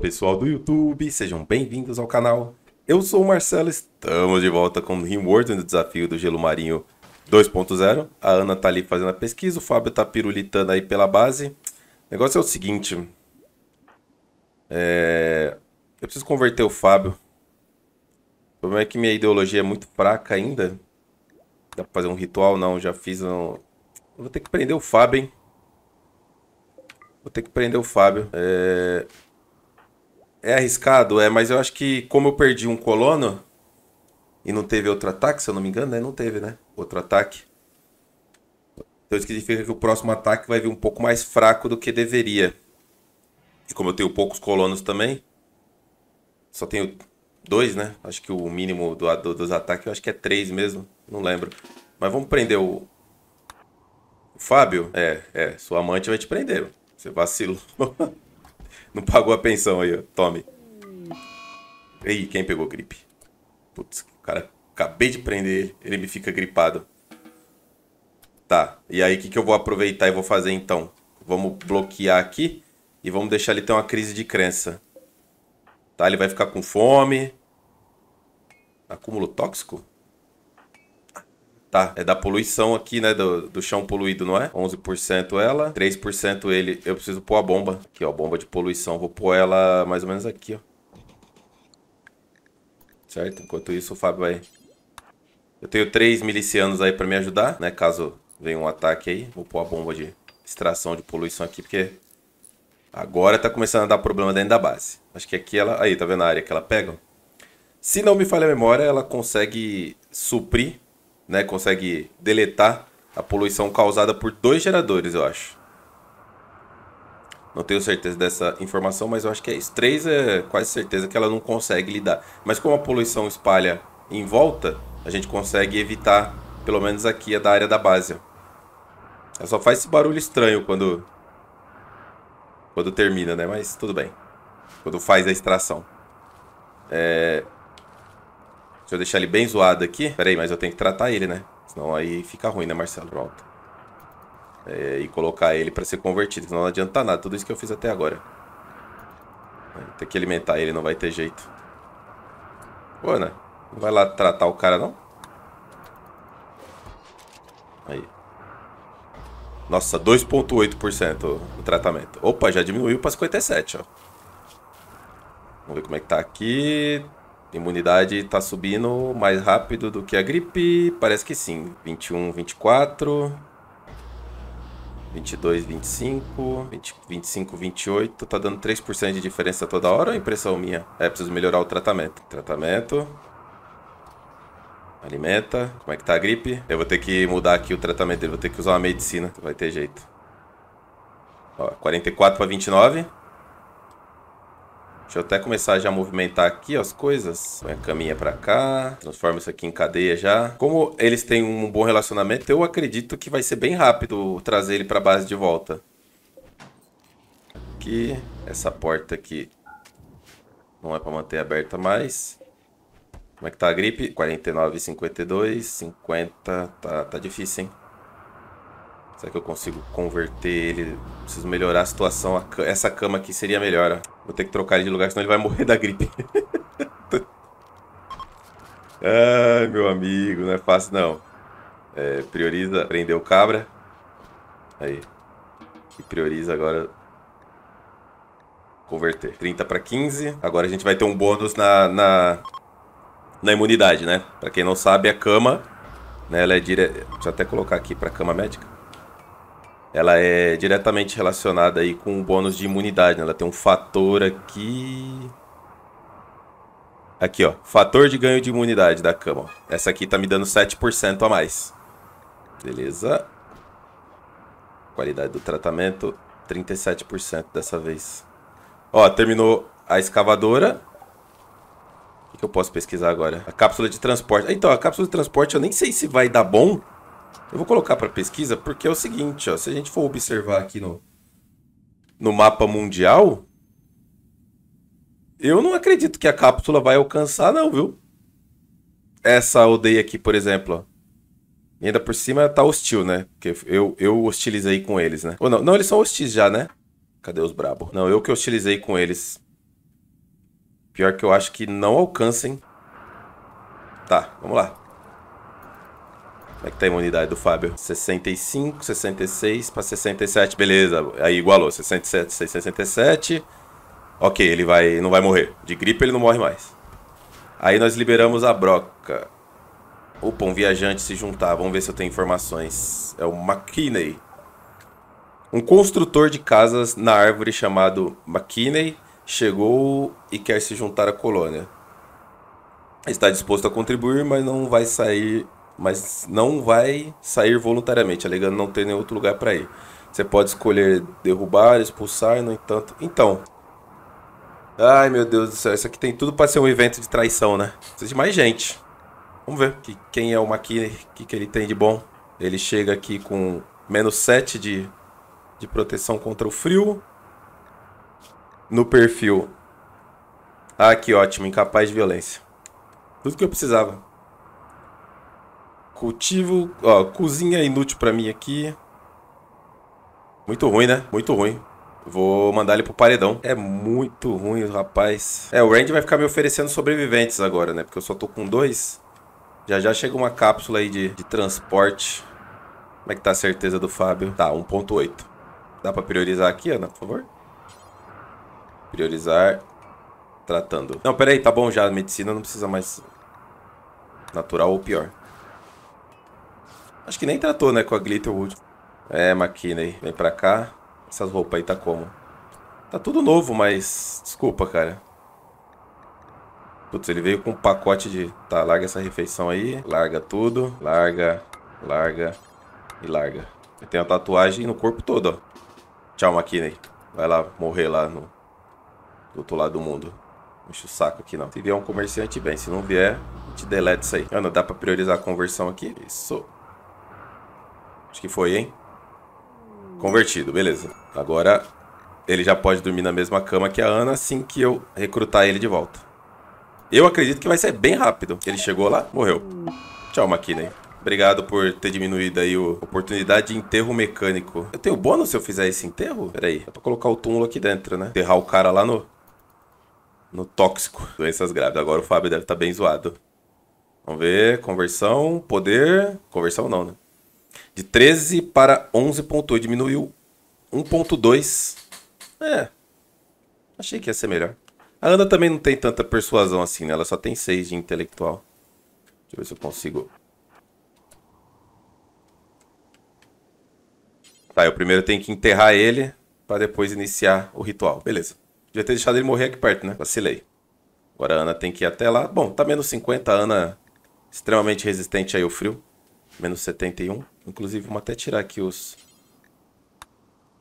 pessoal do YouTube, sejam bem-vindos ao canal. Eu sou o Marcelo, estamos de volta com o Rimworld no desafio do Gelo Marinho 2.0. A Ana tá ali fazendo a pesquisa, o Fábio tá pirulitando aí pela base. O negócio é o seguinte, é... eu preciso converter o Fábio. O problema é que minha ideologia é muito fraca ainda. Dá pra fazer um ritual? Não, já fiz um... Vou ter que prender o Fábio, hein? Vou ter que prender o Fábio. É... É arriscado, é, mas eu acho que como eu perdi um colono e não teve outro ataque, se eu não me engano, né? Não teve, né? Outro ataque. Então isso significa que o próximo ataque vai vir um pouco mais fraco do que deveria. E como eu tenho poucos colonos também, só tenho dois, né? Acho que o mínimo do, do dos ataques, eu acho que é três mesmo, não lembro. Mas vamos prender o, o Fábio? É, é, sua amante vai te prender. Você vacilou. Não pagou a pensão aí, ó. Tome. Ei, quem pegou gripe? Putz, cara, acabei de prender ele. Ele me fica gripado. Tá, e aí o que, que eu vou aproveitar e vou fazer então? Vamos bloquear aqui e vamos deixar ele ter uma crise de crença. Tá, ele vai ficar com fome. Acúmulo tóxico? Tá, é da poluição aqui, né? Do, do chão poluído, não é? 11% ela, 3% ele. Eu preciso pôr a bomba. Aqui, ó, bomba de poluição. Vou pôr ela mais ou menos aqui, ó. Certo? Enquanto isso, o Fábio vai... Eu tenho três milicianos aí pra me ajudar, né? Caso venha um ataque aí. Vou pôr a bomba de extração de poluição aqui, porque... Agora tá começando a dar problema dentro da base. Acho que aqui ela... Aí, tá vendo a área que ela pega? Se não me falha a memória, ela consegue suprir né, consegue deletar a poluição causada por dois geradores, eu acho. Não tenho certeza dessa informação, mas eu acho que é isso. Três é quase certeza que ela não consegue lidar. Mas como a poluição espalha em volta, a gente consegue evitar, pelo menos aqui, a da área da base. Ela é, só faz esse barulho estranho quando quando termina, né? Mas tudo bem. Quando faz a extração. É... Deixa eu deixar ele bem zoado aqui. Pera aí, mas eu tenho que tratar ele, né? Senão aí fica ruim, né, Marcelo? Pronto. É, e colocar ele pra ser convertido. Senão não adianta nada. Tudo isso que eu fiz até agora. Tem que alimentar ele, não vai ter jeito. Pô, né? Não vai lá tratar o cara, não? Aí. Nossa, 2.8% do tratamento. Opa, já diminuiu pra 57, ó. Vamos ver como é que tá aqui. Imunidade está subindo mais rápido do que a gripe? Parece que sim. 21, 24. 22, 25. 20, 25, 28. Tá dando 3% de diferença toda hora ou é impressão minha? É, preciso melhorar o tratamento. Tratamento. Alimenta. Como é que tá a gripe? Eu vou ter que mudar aqui o tratamento dele. Vou ter que usar uma medicina. Vai ter jeito. Ó, 44 para 29. Deixa eu até começar já a movimentar aqui as coisas. Caminha para cá, transforma isso aqui em cadeia já. Como eles têm um bom relacionamento, eu acredito que vai ser bem rápido trazer ele para base de volta. Aqui, essa porta aqui não é para manter aberta mais. Como é que tá a gripe? 49, 52, 50, tá, tá difícil, hein? Será que eu consigo converter ele? Preciso melhorar a situação. Essa cama aqui seria melhor, ó. Vou ter que trocar ele de lugar, senão ele vai morrer da gripe. Ai, meu amigo, não é fácil não. É, prioriza, prendeu o cabra. Aí. E prioriza agora converter. 30 para 15. Agora a gente vai ter um bônus na, na, na imunidade, né? Para quem não sabe, a cama, né, ela é dire... Deixa eu até colocar aqui para cama médica ela é diretamente relacionada aí com o bônus de imunidade. Né? Ela tem um fator aqui. Aqui, ó. Fator de ganho de imunidade da cama. Essa aqui tá me dando 7% a mais. Beleza. Qualidade do tratamento, 37% dessa vez. Ó, terminou a escavadora. O que eu posso pesquisar agora? A cápsula de transporte. Então, a cápsula de transporte eu nem sei se vai dar bom eu vou colocar para pesquisa porque é o seguinte, ó, se a gente for observar aqui no, no mapa mundial, eu não acredito que a cápsula vai alcançar não, viu? Essa aldeia aqui, por exemplo, ó. E ainda por cima tá hostil, né? Porque eu, eu hostilizei com eles, né? Ou não, não, eles são hostis já, né? Cadê os brabo? Não, eu que hostilizei com eles. Pior que eu acho que não alcancem. Tá, vamos lá. Como é que tá a imunidade do Fábio? 65, 66 para 67. Beleza, aí igualou. 67, 67. Ok, ele vai, não vai morrer. De gripe ele não morre mais. Aí nós liberamos a broca. Opa, um viajante se juntar. Vamos ver se eu tenho informações. É o McKinney. Um construtor de casas na árvore chamado McKinney chegou e quer se juntar à colônia. Está disposto a contribuir, mas não vai sair mas não vai sair voluntariamente, alegando não ter nenhum outro lugar para ir. Você pode escolher derrubar, expulsar, no entanto. Então. Ai meu Deus do céu, isso aqui tem tudo para ser um evento de traição, né? Precisa de mais gente. Vamos ver que, quem é o Makine, o que, que ele tem de bom. Ele chega aqui com menos 7 de, de proteção contra o frio. No perfil. Ah, que ótimo, incapaz de violência. Tudo que eu precisava. Cultivo. Ó, cozinha inútil pra mim aqui. Muito ruim, né? Muito ruim. Vou mandar ele pro paredão. É muito ruim, rapaz. É, o Randy vai ficar me oferecendo sobreviventes agora, né? Porque eu só tô com dois. Já já chega uma cápsula aí de, de transporte. Como é que tá a certeza do Fábio? Tá, 1.8. Dá pra priorizar aqui, Ana, por favor? Priorizar. Tratando. Não, peraí, tá bom já. Medicina não precisa mais... Natural ou pior. Acho que nem tratou, né, com a Glitterwood. É, McKinney, vem pra cá. Essas roupas aí tá como? Tá tudo novo, mas... Desculpa, cara. Putz, ele veio com um pacote de... Tá, larga essa refeição aí. Larga tudo. Larga, larga e larga. Ele tem uma tatuagem no corpo todo, ó. Tchau, McKinney. Vai lá morrer lá no... Do outro lado do mundo. Não enche o saco aqui, não. Se vier um comerciante, bem. Se não vier, a gente deleta isso aí. Ana, dá pra priorizar a conversão aqui? Isso. Acho que foi, hein? Convertido, beleza. Agora ele já pode dormir na mesma cama que a Ana assim que eu recrutar ele de volta. Eu acredito que vai ser bem rápido. Ele chegou lá, morreu. Tchau, McKinney. Obrigado por ter diminuído aí a oportunidade de enterro mecânico. Eu tenho bônus se eu fizer esse enterro? Pera aí. É pra colocar o túmulo aqui dentro, né? Enterrar o cara lá no... No tóxico. Doenças graves. Agora o Fábio deve estar tá bem zoado. Vamos ver. Conversão. Poder. Conversão não, né? De 13 para 11.8 diminuiu 1.2. É. Achei que ia ser melhor. A Ana também não tem tanta persuasão assim, né? Ela só tem 6 de intelectual. Deixa eu ver se eu consigo. Tá, eu primeiro tenho que enterrar ele para depois iniciar o ritual. Beleza. Devia ter deixado ele morrer aqui perto, né? Vacilei. Agora a Ana tem que ir até lá. Bom, tá menos 50. A Ana extremamente resistente aí ao frio. Menos 71. Inclusive, vamos até tirar aqui os...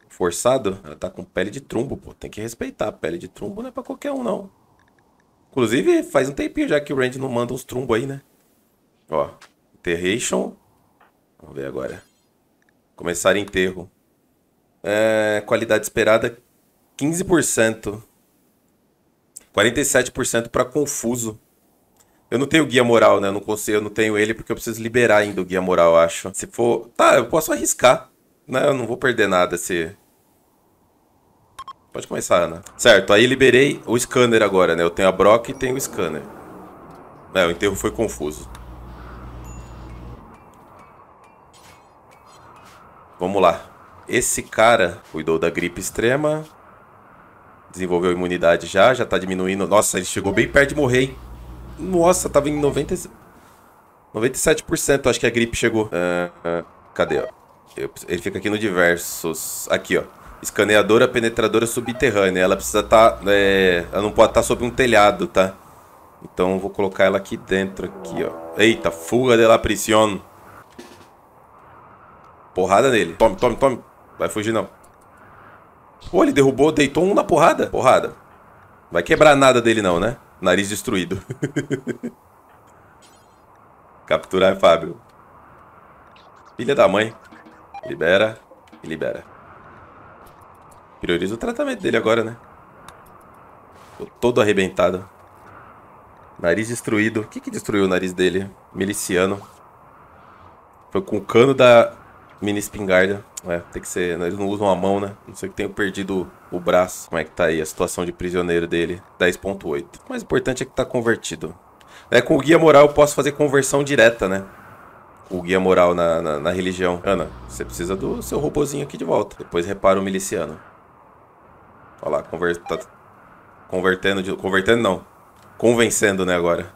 Forçado, ela tá com pele de trumbo, pô. Tem que respeitar. Pele de trumbo não é pra qualquer um, não. Inclusive, faz um tempinho já que o Randy não manda uns trumbo aí, né? Ó, Interration. Vamos ver agora. Começar enterro. É, qualidade esperada 15%. 47% para confuso. Eu não tenho guia moral, né? Eu não consigo, eu não tenho ele porque eu preciso liberar ainda o guia moral, acho. Se for. Tá, eu posso arriscar. Né? Eu não vou perder nada se. Pode começar, Ana. Certo, aí liberei o scanner agora, né? Eu tenho a broca e tenho o scanner. É, o enterro foi confuso. Vamos lá. Esse cara cuidou da gripe extrema. Desenvolveu imunidade já, já tá diminuindo. Nossa, ele chegou bem perto de morrer, hein? Nossa, tava em 90... 97%, acho que a gripe chegou. Uh, uh, cadê, ó? ele fica aqui no diversos. Aqui, ó. Escaneadora penetradora subterrânea. Ela precisa estar... Tá, é, ela não pode estar tá sob um telhado, tá? Então eu vou colocar ela aqui dentro, aqui, ó. Eita, fuga de la prisión. Porrada nele. Tome, tome, tome. Vai fugir, não. Pô, ele derrubou, deitou um na porrada. Porrada. Vai quebrar nada dele, não, né? Nariz destruído. Capturar é Fábio. Filha da mãe. Libera e libera. Prioriza o tratamento dele agora, né? Tô todo arrebentado. Nariz destruído. O que que destruiu o nariz dele? Miliciano. Foi com o cano da Mini espingarda. É, tem que ser. Né, eles não usam a mão, né? Não sei que tenha perdido o braço. Como é que tá aí a situação de prisioneiro dele? 10.8. O mais importante é que tá convertido. É, com o guia moral eu posso fazer conversão direta, né? o guia moral na, na, na, religião. Ana, você precisa do seu robozinho aqui de volta. Depois repara o miliciano. Olha lá, conver tá convertendo de... Convertendo não. Convencendo, né, agora.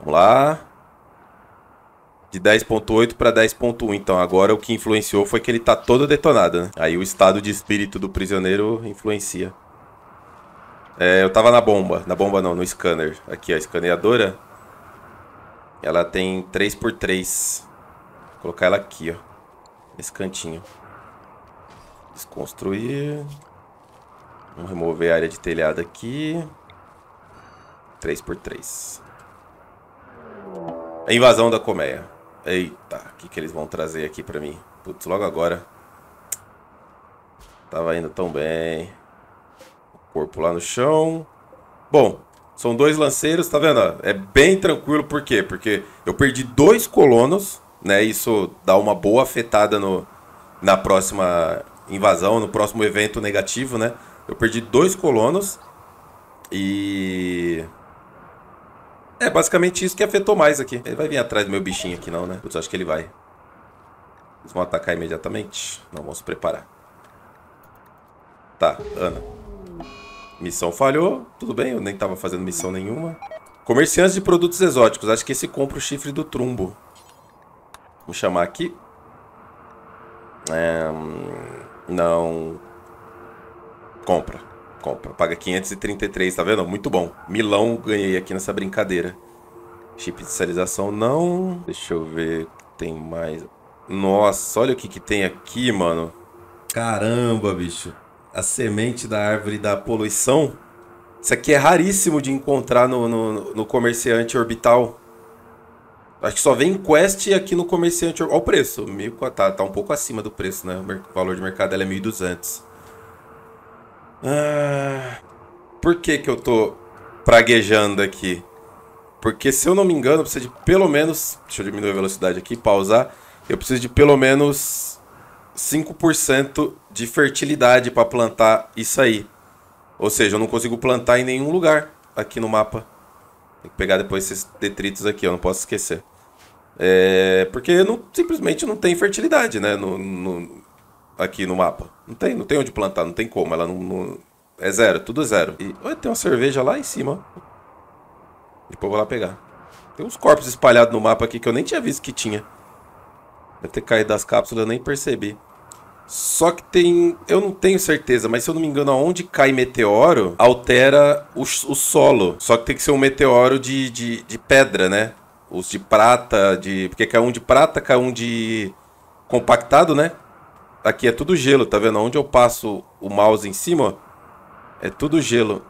Vamos lá de 10.8 para 10.1. Então agora o que influenciou foi que ele tá todo detonado, né? Aí o estado de espírito do prisioneiro influencia. É, eu tava na bomba. Na bomba não, no scanner. Aqui, a escaneadora. Ela tem 3x3. Vou colocar ela aqui, ó. Nesse cantinho. Desconstruir. Vamos remover a área de telhado aqui. 3x3. A invasão da colmeia. Eita, o que, que eles vão trazer aqui pra mim? Putz, logo agora. Tava indo tão bem. O corpo lá no chão. Bom, são dois lanceiros, tá vendo? É bem tranquilo, por quê? Porque eu perdi dois colonos, né? Isso dá uma boa afetada no, na próxima invasão, no próximo evento negativo, né? Eu perdi dois colonos e é basicamente isso que afetou mais aqui. Ele vai vir atrás do meu bichinho aqui não, né? Putz, acho que ele vai. Eles vão atacar imediatamente. Não, vamos se preparar. Tá, Ana. Missão falhou. Tudo bem, eu nem tava fazendo missão nenhuma. Comerciantes de produtos exóticos. Acho que esse compra o chifre do trumbo. Vou chamar aqui. É... Não. Compra compra. Paga 533, tá vendo? Muito bom. Milão ganhei aqui nessa brincadeira. Chip de serialização não. Deixa eu ver, tem mais. Nossa, olha o que que tem aqui, mano. Caramba, bicho. A semente da árvore da poluição. Isso aqui é raríssimo de encontrar no, no, no comerciante orbital. Acho que só vem Quest aqui no comerciante. Olha o preço. tá, tá um pouco acima do preço, né? O valor de mercado dela é 1.200. Ah, por que que eu tô praguejando aqui? Porque se eu não me engano, eu preciso de pelo menos... Deixa eu diminuir a velocidade aqui, pausar. Eu preciso de pelo menos 5% de fertilidade para plantar isso aí. Ou seja, eu não consigo plantar em nenhum lugar aqui no mapa. Tem que pegar depois esses detritos aqui, eu não posso esquecer. É, porque não, simplesmente não tem fertilidade, né? No, no, aqui no mapa. Não tem, não tem onde plantar, não tem como. Ela não. não... É zero, tudo é zero. E olha, tem uma cerveja lá em cima. Depois eu vou lá pegar. Tem uns corpos espalhados no mapa aqui que eu nem tinha visto que tinha. Deve ter caído das cápsulas, eu nem percebi. Só que tem. Eu não tenho certeza, mas se eu não me engano, aonde cai meteoro, altera o, o solo. Só que tem que ser um meteoro de, de, de pedra, né? Os de prata, de. Porque cai um de prata, cai um de compactado, né? Aqui é tudo gelo, tá vendo? Onde eu passo o mouse em cima, é tudo gelo.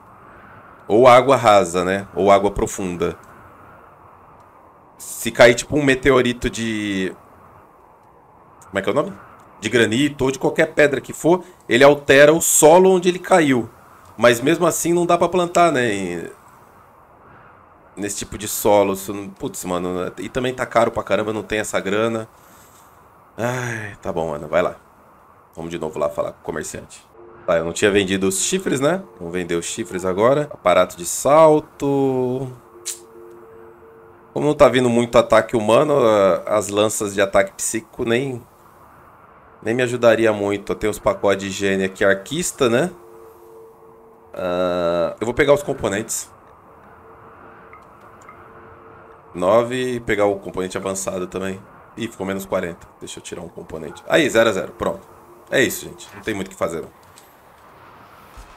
Ou água rasa, né? Ou água profunda. Se cair tipo um meteorito de... Como é que é o nome? De granito ou de qualquer pedra que for, ele altera o solo onde ele caiu. Mas mesmo assim não dá pra plantar, né? E... Nesse tipo de solo. Não... Putz, mano. E também tá caro pra caramba, não tem essa grana. Ai, tá bom, mano. Vai lá. Vamos de novo lá falar com o comerciante. Tá, eu não tinha vendido os chifres, né? Vamos vender os chifres agora. Aparato de salto. Como não tá vindo muito ataque humano, as lanças de ataque psíquico nem, nem me ajudaria muito. Tem os pacotes de higiene aqui, arquista, né? Uh, eu vou pegar os componentes. 9 e pegar o componente avançado também. Ih, ficou menos 40. Deixa eu tirar um componente. Aí, 0 a 0. Pronto. É isso, gente. Não tem muito o que fazer, não. não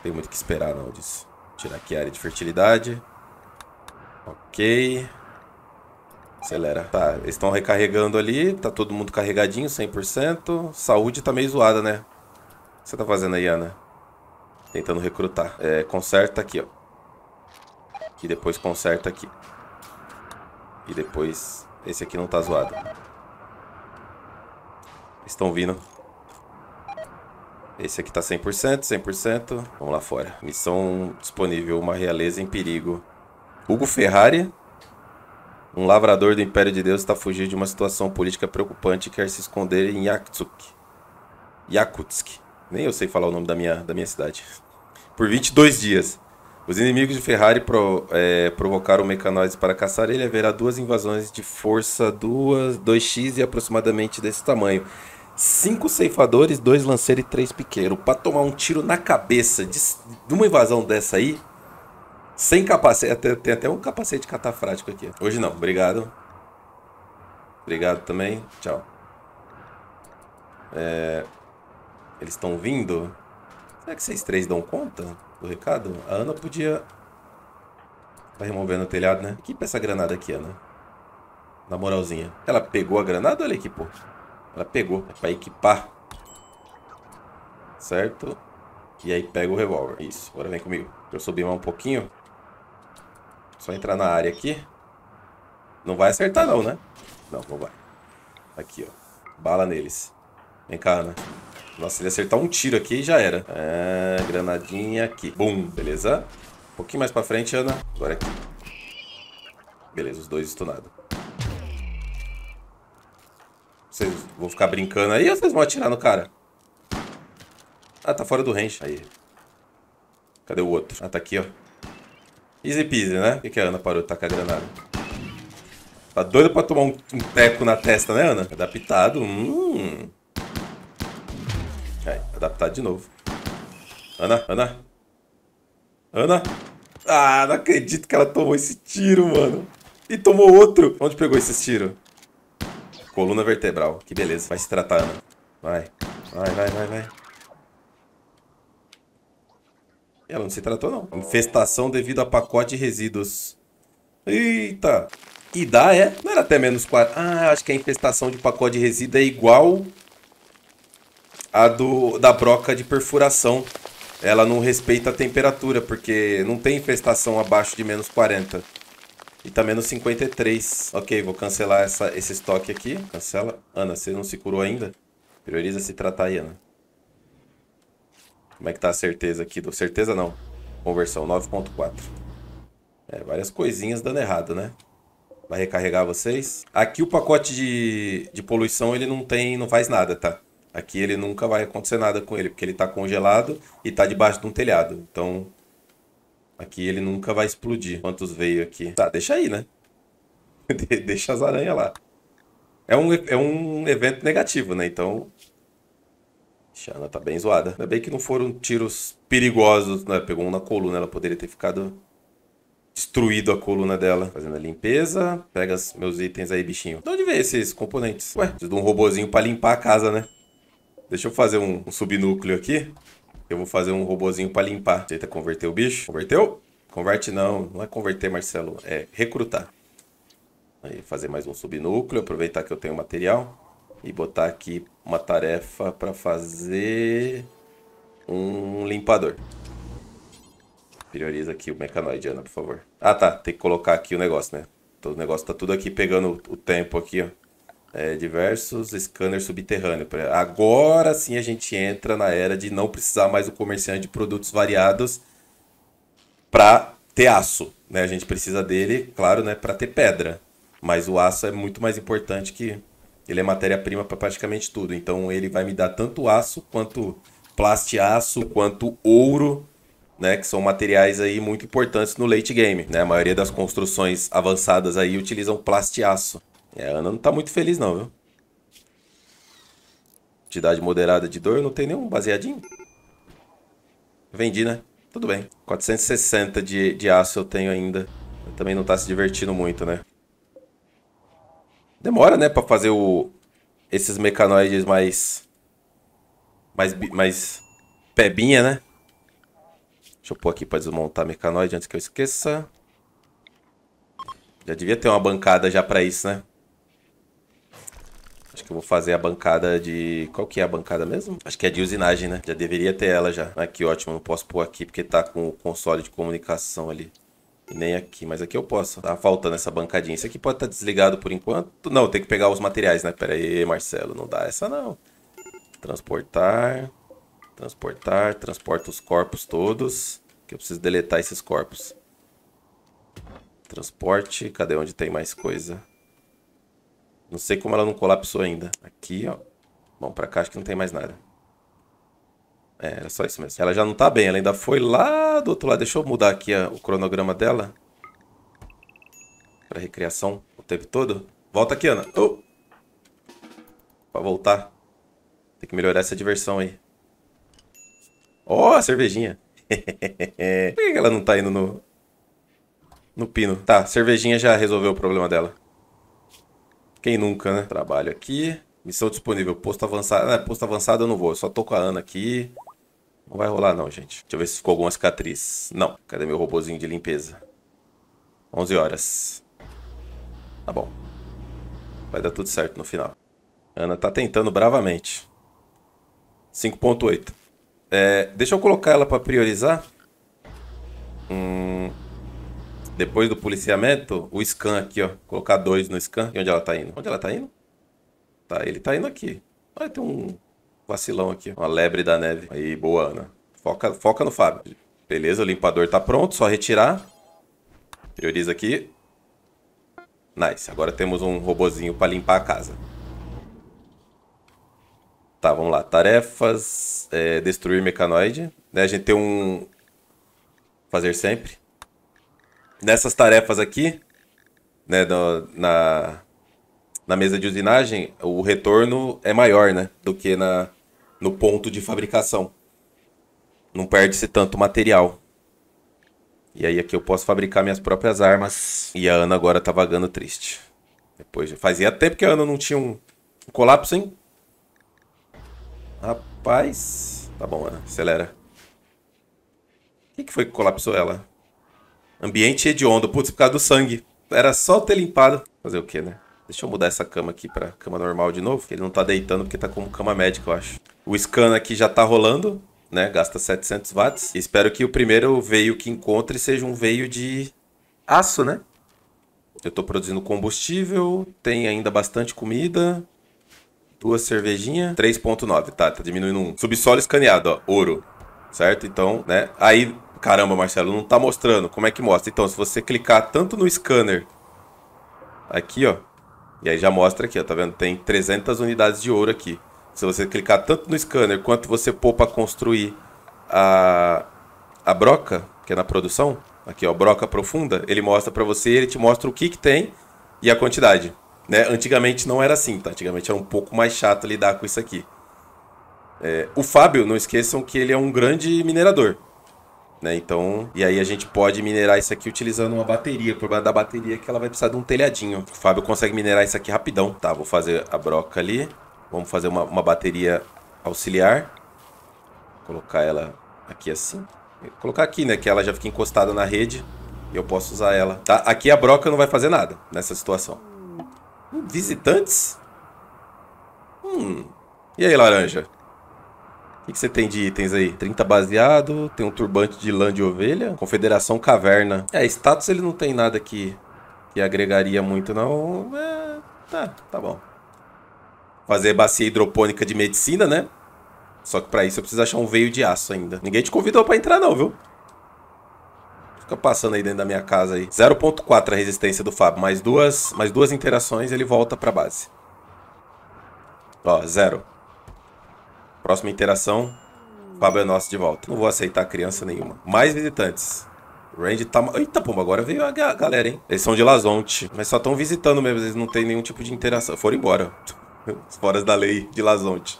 tem muito o que esperar, não, disso. Tirar aqui a área de fertilidade. Ok. Acelera. Tá, eles estão recarregando ali. Tá todo mundo carregadinho, 100%. Saúde tá meio zoada, né? O que você tá fazendo aí, Ana? Tentando recrutar. É, conserta aqui, ó. E depois conserta aqui. E depois... Esse aqui não tá zoado. Estão vindo. Esse aqui tá 100%, 100%. Vamos lá fora. Missão disponível, uma realeza em perigo. Hugo Ferrari. Um lavrador do Império de Deus está fugindo de uma situação política preocupante e quer se esconder em Yakutsk. Yakutsk. Nem eu sei falar o nome da minha, da minha cidade. Por 22 dias. Os inimigos de Ferrari pro, é, provocaram mecanoides para caçar ele. Haverá duas invasões de força, duas, 2x e aproximadamente desse tamanho cinco ceifadores, dois lanceiros e três piqueiros. Pra tomar um tiro na cabeça de, de uma invasão dessa aí, sem capacete. Tem até um capacete catafrático aqui. Hoje não, obrigado. Obrigado também. Tchau. É... Eles estão vindo? Será que vocês três dão conta do recado? A Ana podia... Tá removendo o telhado, né? Equipa essa granada aqui, Ana. Na moralzinha. Ela pegou a granada? Olha aqui, pô. Ela pegou, é para equipar. Certo? E aí pega o revólver. Isso, agora vem comigo. Eu subir mais um pouquinho. Só entrar na área aqui. Não vai acertar não, né? Não, não vai. Aqui, ó. Bala neles. Vem cá, né? Nossa, ele acertar um tiro aqui e já era. É, granadinha aqui. Bum, beleza? Um pouquinho mais pra frente, Ana. Agora aqui. Beleza, os dois estunados. Vocês vão ficar brincando aí ou vocês vão atirar no cara? Ah, tá fora do range. Aí. Cadê o outro? Ah, tá aqui, ó. Easy peasy, né? O que, que a Ana parou de tacar a granada? Tá doido pra tomar um, um teco na testa, né, Ana? Adaptado. Hum. Aí, adaptado de novo. Ana, Ana. Ana. Ah, não acredito que ela tomou esse tiro, mano. E tomou outro. Onde pegou esse tiro? Coluna vertebral. Que beleza. Vai se tratar, Ana. Vai. Vai, vai, vai, vai. Ela não se tratou, não. Infestação devido a pacote de resíduos. Eita! E dá, é? Não era até menos 4. Ah, acho que a infestação de pacote de resíduo é igual a do, da broca de perfuração. Ela não respeita a temperatura, porque não tem infestação abaixo de menos 40. E tá menos 53. Ok, vou cancelar essa, esse estoque aqui. Cancela. Ana, você não se curou ainda? Prioriza se tratar aí, Ana. Como é que tá a certeza aqui? Do... Certeza não. Conversão, 9.4. É, várias coisinhas dando errado, né? Vai recarregar vocês. Aqui o pacote de, de poluição ele não tem, não faz nada, tá? Aqui ele nunca vai acontecer nada com ele, porque ele tá congelado e tá debaixo de um telhado. Então Aqui ele nunca vai explodir. Quantos veio aqui? Tá, deixa aí, né? deixa as aranhas lá. É um, é um evento negativo, né? Então... Xana tá bem zoada. Ainda bem que não foram tiros perigosos, né? Pegou um na coluna, ela poderia ter ficado destruído a coluna dela. Fazendo a limpeza. Pega os meus itens aí, bichinho. De onde vem esses componentes? Ué, preciso de um robozinho pra limpar a casa, né? Deixa eu fazer um, um subnúcleo aqui. Eu vou fazer um robozinho para limpar. Aceita tá converter o bicho? Converteu? Converte não. Não é converter, Marcelo. É recrutar. Aí, fazer mais um subnúcleo. Aproveitar que eu tenho material. E botar aqui uma tarefa para fazer um limpador. Prioriza aqui o mecanoide, Ana, por favor. Ah, tá. Tem que colocar aqui o negócio, né? Todo então, o negócio tá tudo aqui pegando o tempo aqui, ó é, diversos scanners subterrâneos. Agora sim a gente entra na era de não precisar mais do comerciante de produtos variados para ter aço. Né? A gente precisa dele, claro, né, para ter pedra. Mas o aço é muito mais importante que ele é matéria-prima para praticamente tudo. Então ele vai me dar tanto aço quanto plastiaço, quanto ouro, né, que são materiais aí muito importantes no late game, né? A maioria das construções avançadas aí utilizam plastiaço. É, a Ana não tá muito feliz não, viu? Quantidade moderada de dor, não tem nenhum baseadinho? Vendi, né? Tudo bem. 460 de, de aço eu tenho ainda. também não tá se divertindo muito, né? Demora, né, pra fazer o... Esses mecanoides mais... Mais... Mais... Pebinha, né? Deixa eu pôr aqui pra desmontar mecanoide antes que eu esqueça. Já devia ter uma bancada já pra isso, né? Acho que eu vou fazer a bancada de. Qual que é a bancada mesmo? Acho que é de usinagem, né? Já deveria ter ela já. Aqui, ah, ótimo. Não posso pôr aqui porque tá com o console de comunicação ali. E nem aqui, mas aqui eu posso. Tá faltando essa bancadinha. Isso aqui pode estar tá desligado por enquanto. Não, tem que pegar os materiais, né? Pera aí, Marcelo. Não dá essa, não. Transportar. Transportar. Transporta os corpos todos. Que eu preciso deletar esses corpos. Transporte. Cadê onde tem mais coisa? Não sei como ela não colapsou ainda. Aqui, ó. Bom, pra cá acho que não tem mais nada. É, era só isso mesmo. Ela já não tá bem, ela ainda foi lá do outro lado. Deixa eu mudar aqui o cronograma dela. Pra recriação o tempo todo. Volta aqui, Ana. Oh! Pra voltar. Tem que melhorar essa diversão aí. Ó, oh, a cervejinha. Por que ela não tá indo no... No pino? Tá, cervejinha já resolveu o problema dela. Quem nunca, né? Trabalho aqui. Missão disponível. Posto avançado. Ah, posto avançado eu não vou. Eu só tô com a Ana aqui. Não vai rolar não, gente. Deixa eu ver se ficou alguma cicatriz. Não. Cadê meu robôzinho de limpeza? 11 horas. Tá bom. Vai dar tudo certo no final. Ana tá tentando bravamente. 5.8. É, deixa eu colocar ela para priorizar. Hum... Depois do policiamento, o scan aqui, ó. Colocar dois no scan. E onde ela tá indo? Onde ela tá indo? Tá, ele tá indo aqui. Olha, tem um vacilão aqui. Uma lebre da neve. Aí, boa, Ana. Foca, foca no Fábio. Beleza, o limpador tá pronto. Só retirar. Prioriza aqui. Nice. Agora temos um robozinho pra limpar a casa. Tá, vamos lá. Tarefas. É, destruir mecanoide. Né, a gente tem um... Fazer sempre nessas tarefas aqui, né, no, na, na mesa de usinagem, o retorno é maior, né, do que na, no ponto de fabricação. Não perde-se tanto material. E aí aqui eu posso fabricar minhas próprias armas. E a Ana agora tá vagando triste. Depois fazia tempo que a Ana não tinha um colapso, hein? Rapaz. Tá bom, Ana. Acelera. O que, que foi que colapsou ela? Ambiente hediondo. Putz, por causa do sangue. Era só ter limpado. Fazer o que, né? Deixa eu mudar essa cama aqui pra cama normal de novo. Ele não tá deitando porque tá como cama médica, eu acho. O scan aqui já tá rolando, né? Gasta 700 watts. Espero que o primeiro veio que encontre seja um veio de aço, né? Eu tô produzindo combustível, tem ainda bastante comida. Duas cervejinhas. 3.9, tá, tá diminuindo um. Subsolo escaneado, ó, ouro. Certo? Então, né? Aí Caramba, Marcelo, não tá mostrando. Como é que mostra? Então, se você clicar tanto no scanner, aqui, ó, e aí já mostra aqui, ó, tá vendo? Tem 300 unidades de ouro aqui. Se você clicar tanto no scanner quanto você pôr para construir a, a broca, que é na produção, aqui ó, broca profunda, ele mostra para você, ele te mostra o que que tem e a quantidade. Né? Antigamente não era assim, tá? Antigamente era um pouco mais chato lidar com isso aqui. É, o Fábio, não esqueçam que ele é um grande minerador. Né? Então, e aí a gente pode minerar isso aqui utilizando uma bateria. O problema da bateria é que ela vai precisar de um telhadinho. O Fábio consegue minerar isso aqui rapidão. Tá, vou fazer a broca ali. Vamos fazer uma, uma bateria auxiliar. Vou colocar ela aqui assim. Vou colocar aqui, né? Que ela já fica encostada na rede e eu posso usar ela. Tá? Aqui a broca não vai fazer nada nessa situação. Hum, visitantes? Hum. E aí, laranja? O que você tem de itens aí? 30 baseado, tem um turbante de lã de ovelha, confederação caverna. É, status ele não tem nada que, que agregaria muito não. É, tá, tá bom. Fazer bacia hidropônica de medicina, né? Só que pra isso eu preciso achar um veio de aço ainda. Ninguém te convidou pra entrar não, viu? Fica passando aí dentro da minha casa aí. 0.4 a resistência do Fábio. Mais duas, mais duas interações ele volta pra base. Ó, zero. Próxima interação, Fábio é nosso de volta. Não vou aceitar criança nenhuma. Mais visitantes. Range tá... Eita, pomba, agora veio a galera, hein? Eles são de Lazonte. Mas só estão visitando mesmo, eles não têm nenhum tipo de interação. Foram embora. Foras da lei de Lazonte.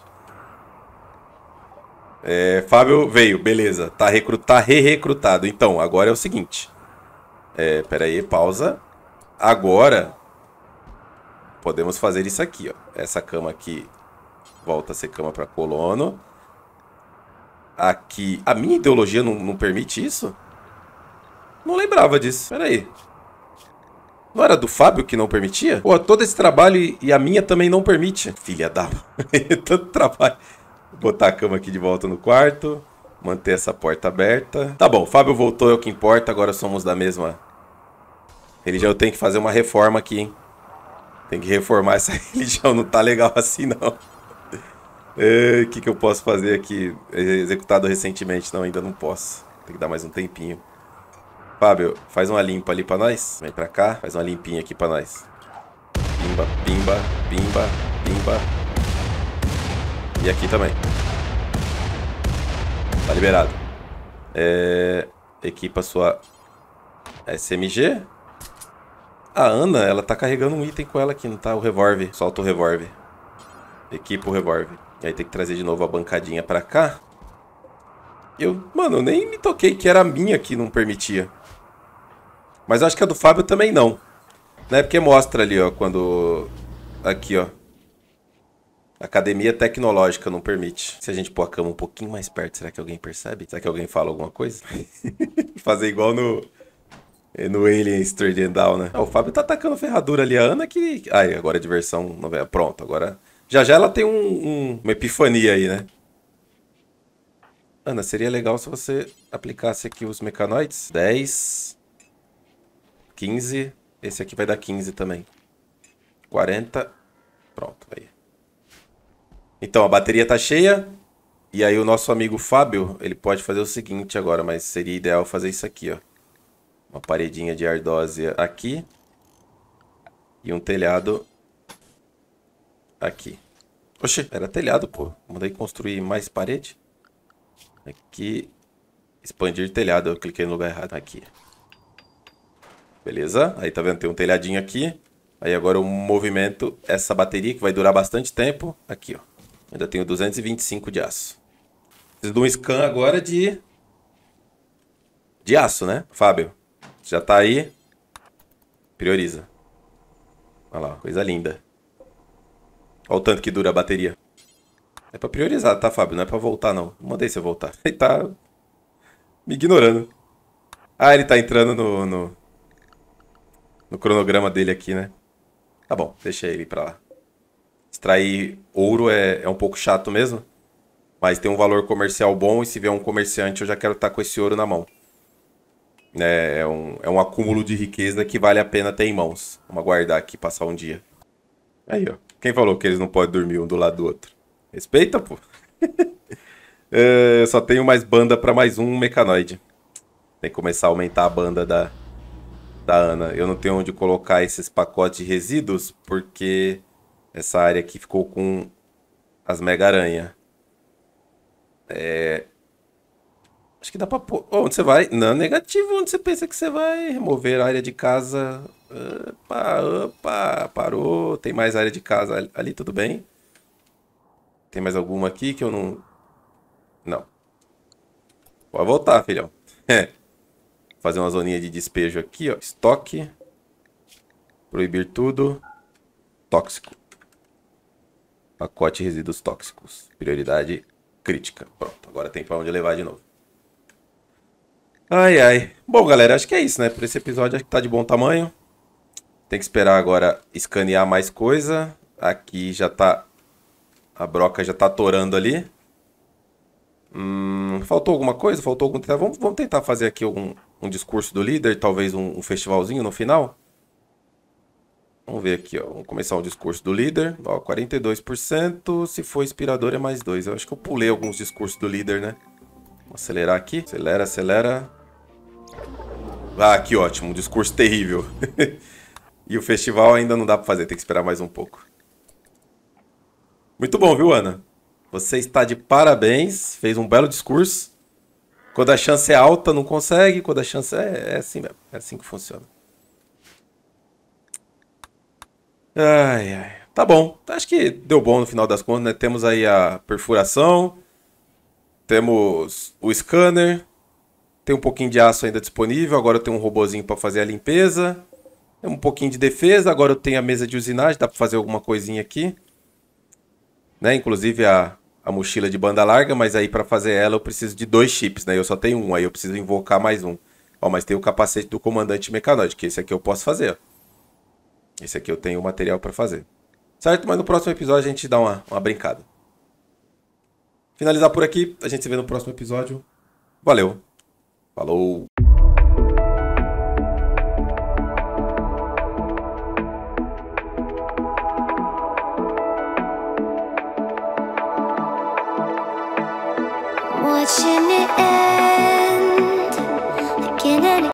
É, Fábio veio, beleza. Tá, recru... tá re-recrutado. Então, agora é o seguinte. É, pera aí, pausa. Agora, podemos fazer isso aqui, ó. Essa cama aqui volta a ser cama para colono. Aqui, a minha ideologia não, não permite isso? Não lembrava disso. Peraí. Não era do Fábio que não permitia? Pô, todo esse trabalho e a minha também não permite. Filha da... Tanto trabalho. Vou botar a cama aqui de volta no quarto. Manter essa porta aberta. Tá bom, Fábio voltou, é o que importa. Agora somos da mesma religião. Eu tenho que fazer uma reforma aqui, hein? Tem que reformar essa religião. Não tá legal assim, não. O é, que, que eu posso fazer aqui? É executado recentemente. Não, ainda não posso. Tem que dar mais um tempinho. Fábio, faz uma limpa ali pra nós. Vem pra cá, faz uma limpinha aqui pra nós. Pimba, pimba, pimba, pimba. E aqui também. Tá liberado. É... Equipa sua SMG. A Ana, ela tá carregando um item com ela aqui, não tá? O revólver. Solta o revólver. Equipa o revólver. E aí tem que trazer de novo a bancadinha pra cá. Eu, mano, nem me toquei que era a minha que não permitia. Mas acho que a do Fábio também não. Né? Porque mostra ali, ó, quando... Aqui, ó. Academia tecnológica não permite. Se a gente pôr a cama um pouquinho mais perto, será que alguém percebe? Será que alguém fala alguma coisa? Fazer igual no... No Alien Straight Down, né? Ah, o Fábio tá atacando ferradura ali. A Ana que... Ai, agora é diversão. É, pronto, agora já já ela tem um, um, uma epifania aí, né? Ana, seria legal se você aplicasse aqui os mecanoides. 10, 15, esse aqui vai dar 15 também. 40, pronto, aí. Então, a bateria tá cheia, e aí o nosso amigo Fábio, ele pode fazer o seguinte agora, mas seria ideal fazer isso aqui, ó. Uma paredinha de ardósia aqui, e um telhado Aqui. Oxê, era telhado, pô. Mandei construir mais parede. Aqui. Expandir telhado. Eu cliquei no lugar errado. Aqui. Beleza? Aí tá vendo? Tem um telhadinho aqui. Aí agora eu movimento essa bateria que vai durar bastante tempo. Aqui, ó. Ainda tenho 225 de aço. Preciso de um scan agora de... De aço, né? Fábio, já tá aí. Prioriza. Olha lá, coisa linda. Olha o tanto que dura a bateria. É pra priorizar, tá, Fábio? Não é pra voltar, não. Mandei você voltar. Ele tá me ignorando. Ah, ele tá entrando no, no, no cronograma dele aqui, né? Tá bom, deixa ele pra lá. Extrair ouro é, é um pouco chato mesmo. Mas tem um valor comercial bom e se vier um comerciante eu já quero estar tá com esse ouro na mão. É, é um, é um acúmulo de riqueza que vale a pena ter em mãos. Vamos aguardar aqui passar um dia. Aí, ó. Quem falou que eles não podem dormir um do lado do outro? Respeita, pô. é, só tenho mais banda para mais um mecanoide. Tem que começar a aumentar a banda da, da Ana. Eu não tenho onde colocar esses pacotes de resíduos, porque essa área aqui ficou com as Mega Aranha. É, Acho que dá pra pôr. Onde você vai? Não, negativo. Onde você pensa que você vai? Remover a área de casa. Opa, opa, parou. Tem mais área de casa ali, tudo bem? Tem mais alguma aqui que eu não... Não. Pode voltar, filhão. É. Fazer uma zoninha de despejo aqui, ó. Estoque. Proibir tudo. Tóxico. Pacote resíduos tóxicos. Prioridade crítica. Pronto, agora tem para onde levar de novo. Ai, ai. Bom, galera, acho que é isso, né? Por esse episódio acho que tá de bom tamanho. Tem que esperar agora escanear mais coisa. Aqui já tá... A broca já tá atorando ali. Hum, faltou alguma coisa? Faltou algum... Tá, vamos, vamos tentar fazer aqui algum, um discurso do líder, talvez um, um festivalzinho no final. Vamos ver aqui, ó. Vamos começar o um discurso do líder. Ó, 42%. Se for inspirador é mais dois. Eu acho que eu pulei alguns discursos do líder, né? Vamos acelerar aqui. Acelera, acelera. Ah, que ótimo, um discurso terrível. e o festival ainda não dá para fazer, tem que esperar mais um pouco. Muito bom, viu, Ana? Você está de parabéns, fez um belo discurso. Quando a chance é alta, não consegue. Quando a chance é, é assim mesmo. É assim que funciona. Ai, ai. Tá bom. Acho que deu bom no final das contas, né? Temos aí a perfuração. Temos o scanner. Tem um pouquinho de aço ainda disponível, agora eu tenho um robozinho para fazer a limpeza. Tem um pouquinho de defesa, agora eu tenho a mesa de usinagem, dá para fazer alguma coisinha aqui. Né? Inclusive a, a mochila de banda larga, mas aí para fazer ela eu preciso de dois chips, né? Eu só tenho um, aí eu preciso invocar mais um. Ó, mas tem o capacete do comandante mecanóide que esse aqui eu posso fazer, Esse aqui eu tenho o material para fazer. Certo? Mas no próximo episódio a gente dá uma, uma brincada. Finalizar por aqui, a gente se vê no próximo episódio. Valeu! Falou!